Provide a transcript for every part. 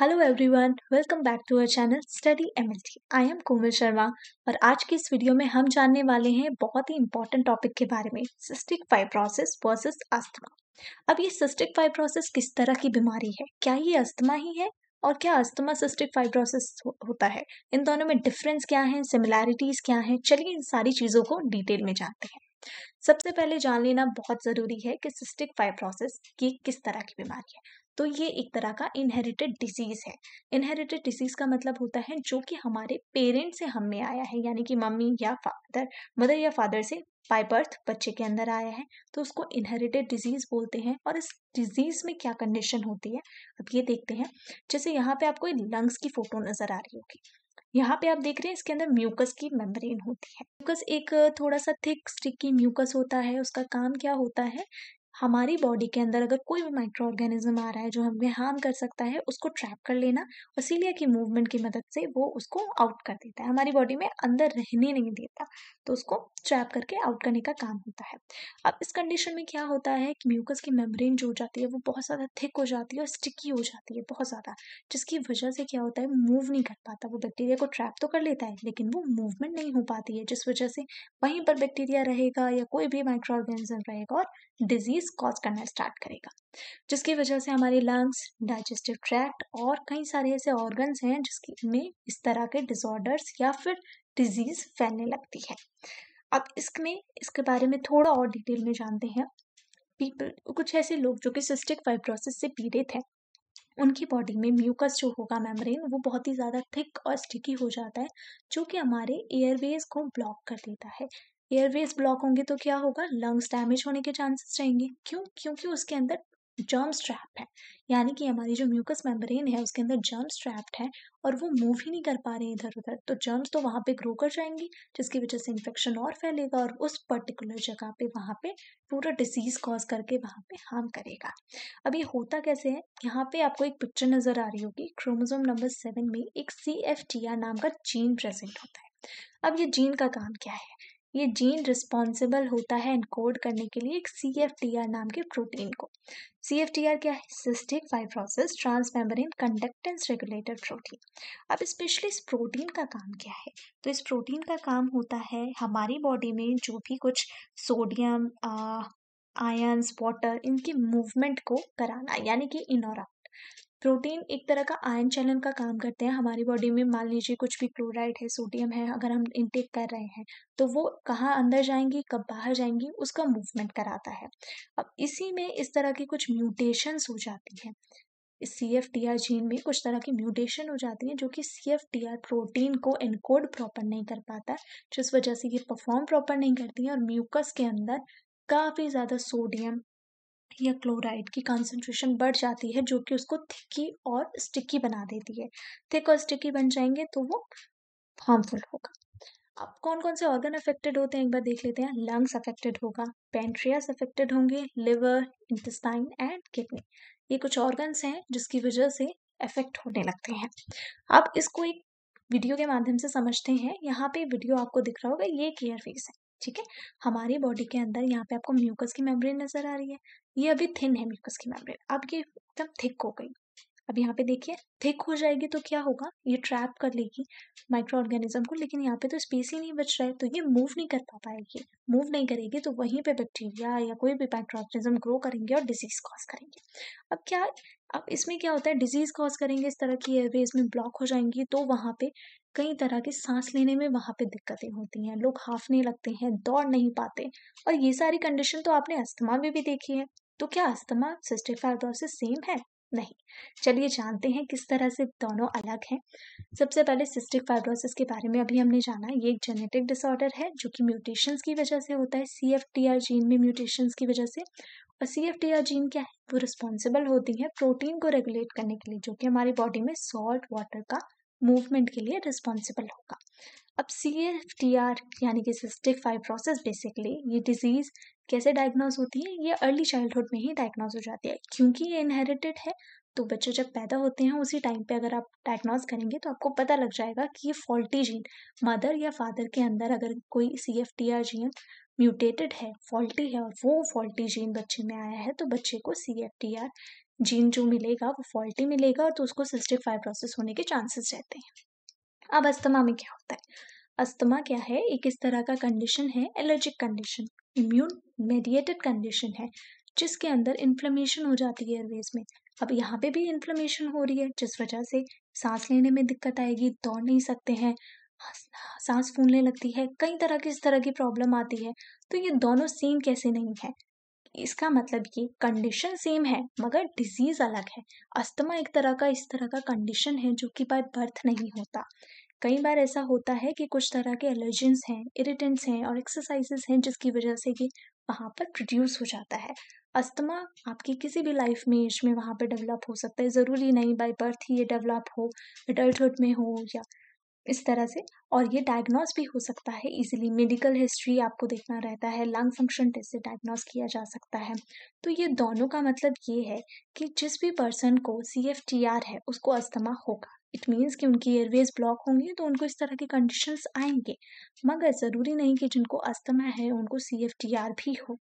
hello everyone welcome back to our channel study MLT I am Komal Sharma और आज की इस वीडियो में हम जानने वाले हैं बहुत ही इंपॉर्टेंट टॉपिक के बारे में सिस्टिक फाइब्रोसिस वर्सेस अस्थमा अब ये सिस्टिक फाइब्रोसिस किस तरह की बीमारी है क्या ये अस्थमा ही है और क्या अस्थमा सिस्टिक फाइब्रोसिस हो, होता है इन दोनों में डिफरेंस क्या है सिमिलैरिटीज क्या है चलिए इन सारी चीज़ों को डिटेल में जानते हैं सबसे पहले जान लेना बहुत ज़रूरी है कि सिस्टिक फाइब्रोसिस की किस तरह की बीमारी है तो ये एक तरह का इनहेरिटेड डिजीज है इनहेरिटेड डिजीज का मतलब होता है जो कि हमारे पेरेंट्स से हम में आया है यानी कि मम्मी या फादर मदर या फादर से बाय बर्थ बच्चे के अंदर आया है तो उसको इनहेरिटेड डिजीज बोलते हैं और इस डिजीज में क्या कंडीशन होती है अब ये देखते हैं जैसे यहाँ पे आपको लंग्स की फोटो नजर आ रही होगी यहाँ पे आप देख रहे हैं इसके अंदर म्यूकस की मेम्ब्रेन होती है म्यूकस एक थोड़ा सा थिक स्टिकी म्यूकस होता है उसका काम क्या होता है हमारी बॉडी के अंदर अगर कोई भी माइक्रो ऑर्गेनिज्म आ रहा है जो हमें हार्म कर सकता है उसको ट्रैप कर लेना और सीलिया की मूवमेंट की मदद से वो उसको आउट कर देता है हमारी बॉडी में अंदर रहने नहीं देता तो उसको ट्रैप करके आउट करने का काम होता है अब इस कंडीशन में क्या होता है कि म्यूकस की मेम्ब्रेन जो हो जाती है वो बहुत ज़्यादा थिक हो जाती है और स्टिकी हो जाती है बहुत ज़्यादा जिसकी वजह से क्या होता है मूव नहीं कर पाता वो बैक्टीरिया को ट्रैप तो कर लेता है लेकिन वो मूवमेंट नहीं हो पाती है जिस वजह से वहीं पर बैक्टीरिया रहेगा या कोई भी माइक्रो ऑर्गेनिज्म रहेगा और डिजीज डिजीज कॉज करना स्टार्ट करेगा जिसकी वजह से हमारे लंग्स डाइजेस्टिव ट्रैक्ट और कई सारे ऐसे ऑर्गन्स हैं जिसकी में इस तरह के डिसऑर्डर्स या फिर डिजीज फैलने लगती है अब इसमें इसके बारे में थोड़ा और डिटेल में जानते हैं पीपल कुछ ऐसे लोग जो कि सिस्टिक फाइब्रोसिस से पीड़ित हैं उनकी बॉडी में म्यूकस जो होगा मेम्ब्रेन वो बहुत ही ज़्यादा थिक और स्टिकी हो जाता है जो कि हमारे एयरवेज को ब्लॉक कर देता है एयरवेज ब्लॉक होंगे तो क्या होगा लंग्स डैमेज होने के चांसेस रहेंगे क्यों क्योंकि उसके अंदर जर्म्स ट्रैप है यानी कि हमारी जो म्यूकस मेम्ब्रेन है उसके अंदर जर्म ट्रैप्ड है और वो मूव ही नहीं कर पा रहे इधर उधर तो जर्म्स तो वहाँ पे ग्रो कर जाएंगी जिसकी वजह से इन्फेक्शन और फैलेगा और उस पर्टिकुलर जगह पे वहाँ पे पूरा डिजीज कॉज करके वहाँ पे हार्म करेगा अब ये होता कैसे है यहाँ पे आपको एक पिक्चर नज़र आ रही होगी क्रोमोजोम नंबर सेवन में एक सी एफ टी आर नाम का जीन प्रेजेंट होता है अब ये जीन का काम क्या है ये जीन रिस्पॉन्सिबल होता है इनकोड करने के लिए एक सी एफ टी आर नाम के प्रोटीन को सी एफ टी आर क्या है cystic fibrosis transmembrane conductance regulator protein अब स्पेशली इस प्रोटीन का काम क्या है तो इस प्रोटीन का काम होता है हमारी बॉडी में जो भी कुछ सोडियम आयन्स वाटर इनके मूवमेंट को कराना यानी कि इन और आउट प्रोटीन एक तरह का आयन चलन का काम करते हैं हमारी बॉडी में मान लीजिए कुछ भी क्लोराइड है सोडियम है अगर हम इनटेक कर रहे हैं तो वो कहाँ अंदर जाएंगी कब बाहर जाएंगी उसका मूवमेंट कराता है अब इसी में इस तरह की कुछ म्यूटेशंस हो जाती हैं C F T R gene में कुछ तरह की म्यूटेशन हो जाती है जो कि C F T R protein को इनकोड प्रॉपर नहीं कर पाता जिस वजह से ये परफॉर्म प्रॉपर नहीं करती है और म्यूकस के अंदर काफ़ी ज़्यादा सोडियम या क्लोराइड की कंसंट्रेशन बढ़ जाती है जो कि उसको थिकी और स्टिकी बना देती है थिक और स्टिकी बन जाएंगे तो वो हार्मफुल होगा अब कौन कौन से ऑर्गन अफेक्टेड होते हैं एक बार देख लेते हैं लंग्स अफेक्टेड होगा पेंट्रियास अफेक्टेड होंगे लिवर इंटेस्टाइन एंड किडनी ये कुछ ऑर्गन्स हैं जिसकी वजह से अफेक्ट होने लगते हैं अब इसको एक वीडियो के माध्यम से समझते हैं यहाँ पे वीडियो आपको दिख रहा होगा ये केयर फेस है ठीक है हमारी बॉडी के अंदर यहाँ पे आपको म्यूकस की मेम्ब्रेन नजर आ रही है ये अभी थिन है म्यूकस की मेम्ब्रेन अब ये एकदम थिक हो गई अब यहाँ पे देखिए थिक हो जाएगी तो क्या होगा ये ट्रैप कर लेगी माइक्रो ऑर्गेनिज्म को लेकिन यहाँ पे तो स्पेस ही नहीं बच रहा है तो ये मूव नहीं कर पा पाएगी मूव नहीं करेगी तो वहीं पे बैक्टीरिया या कोई भी माइक्रो ऑर्गेनिज्म ग्रो करेंगे और डिजीज कॉज करेंगे अब क्या अब इसमें क्या होता है डिजीज कॉज करेंगे इस तरह की एयरवेज में ब्लॉक हो जाएंगी तो वहाँ पे कई तरह की सांस लेने में वहाँ पे दिक्कतें होती हैं लोग हाफने लगते हैं दौड़ नहीं पाते और ये सारी कंडीशन तो आपने अस्थमा में भी देखी है तो क्या अस्थमा सिस्टिक फाइब्रोसिस सेम है नहीं चलिए जानते हैं किस तरह से दोनों अलग हैं सबसे पहले सिस्टिक फाइब्रोसिस के बारे में अभी हमने जाना ये एक जेनेटिक डिसऑर्डर है जो कि म्यूटेशंस की वजह से होता है C F T R gene में म्यूटेशंस की वजह से और C F T R gene क्या है वो रिस्पॉन्सिबल होती है प्रोटीन को रेगुलेट करने के लिए जो कि हमारी बॉडी में सॉल्ट वाटर का मूवमेंट के लिए रिस्पॉन्सिबल होगा अब सी एफ टी आर यानी कि सिस्टिक फाइब्रोसिस बेसिकली ये डिजीज़ कैसे डायग्नोज होती है ये अर्ली चाइल्डहुड में ही डायग्नोज हो जाती है क्योंकि ये इनहेरिटेड है तो बच्चे जब पैदा होते हैं उसी टाइम पे अगर आप डायग्नोज करेंगे तो आपको पता लग जाएगा कि ये फॉल्टी जीन मदर या फादर के अंदर अगर कोई C F T R gene mutated है फॉल्टी है और वो फॉल्टी जीन बच्चे में आया है तो बच्चे को C F T R gene जो मिलेगा वो फॉल्टी मिलेगा और तो उसको सिस्टिक फाइब्रोसिस होने के चांसेस रहते हैं अब अस्थमा में क्या होता है अस्थमा क्या है एक इस तरह का कंडीशन है allergic condition immune mediated condition है जिसके अंदर इन्फ्लेमेशन हो जाती है एयरवेज में अब यहाँ पे भी इन्फ्लेमेशन हो रही है जिस वजह से सांस लेने में दिक्कत आएगी दौड़ नहीं सकते हैं सांस फूलने लगती है कई तरह की इस तरह की प्रॉब्लम आती है तो ये दोनों सेम कैसे नहीं है इसका मतलब ये कंडीशन सेम है मगर डिजीज़ अलग है अस्थमा एक तरह का इस तरह का कंडीशन है जो कि बाय बर्थ नहीं होता कई बार ऐसा होता है कि कुछ तरह के एलर्जेंस हैं इरिटेंट्स हैं और एक्सरसाइजेस हैं जिसकी वजह से ये वहाँ पर प्रोड्यूस हो जाता है अस्थमा आपकी किसी भी लाइफ में एज में वहाँ पर डेवलप हो सकता है ज़रूरी नहीं बाय बर्थ ही ये डेवलप हो एडल्टहुड में हो या इस तरह से और ये डायग्नोस भी हो सकता है इजीली मेडिकल हिस्ट्री आपको देखना रहता है लंग फंक्शन टेस्ट से डायग्नोस किया जा सकता है तो ये दोनों का मतलब ये है कि जिस भी पर्सन को सी एफ टी आर है उसको अस्थमा होगा इट मीन्स कि उनकी एयरवेज ब्लॉक होंगी तो उनको इस तरह के कंडीशंस आएंगे मगर ज़रूरी नहीं कि जिनको अस्थमा है उनको सी एफ टी आर भी हो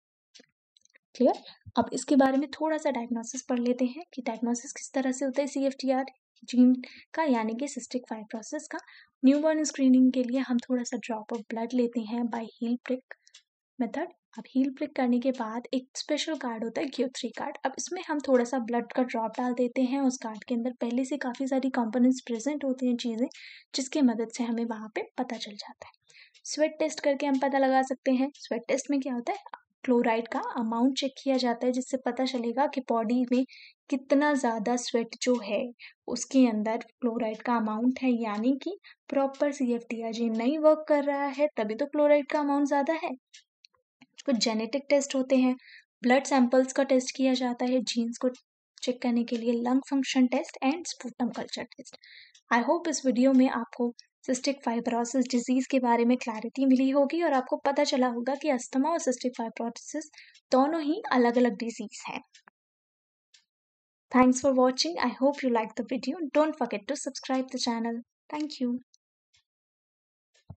क्लियर अब इसके बारे में थोड़ा सा डायग्नोसिस पढ़ लेते हैं कि डायग्नोसिस किस तरह से होता है C F T R gene का यानी कि सिस्टिक फाइब्रोसिस का न्यूबॉर्न स्क्रीनिंग के लिए हम थोड़ा सा ड्रॉप ऑफ ब्लड लेते हैं बाय हील प्रिक मेथड अब हील प्रिक करने के बाद एक स्पेशल कार्ड होता है क्यू थ्री कार्ड अब इसमें हम थोड़ा सा ब्लड का ड्रॉप डाल देते हैं उस कार्ड के अंदर पहले से काफ़ी सारी कंपोनेंट्स प्रेजेंट होती हैं चीज़ें जिसकी मदद से हमें वहाँ पे पता चल जाता है स्वेट टेस्ट करके हम पता लगा सकते हैं स्वेट टेस्ट में क्या होता है क्लोराइड का अमाउंट चेक किया जाता है जिससे पता चलेगा कि बॉडी में कितना ज़्यादा स्वेट जो है उसके अंदर क्लोराइड का अमाउंट है यानी कि proper C F T R G नहीं वर्क कर रहा है तभी तो क्लोराइड का अमाउंट ज़्यादा है कुछ जेनेटिक टेस्ट होते हैं ब्लड सैंपल्स का टेस्ट किया जाता है जीन्स को चेक करने के लिए lung function test and sputum culture test I hope इस वीडियो में आपको सिस्टिक फाइब्रोसिस डिजीज के बारे में क्लैरिटी मिली होगी और आपको पता चला होगा कि अस्थमा और सिस्टिक फाइब्रोसिस दोनों ही अलग अलग डिजीज हैं thanks for watching I hope you like the video don't forget to subscribe the channel thank you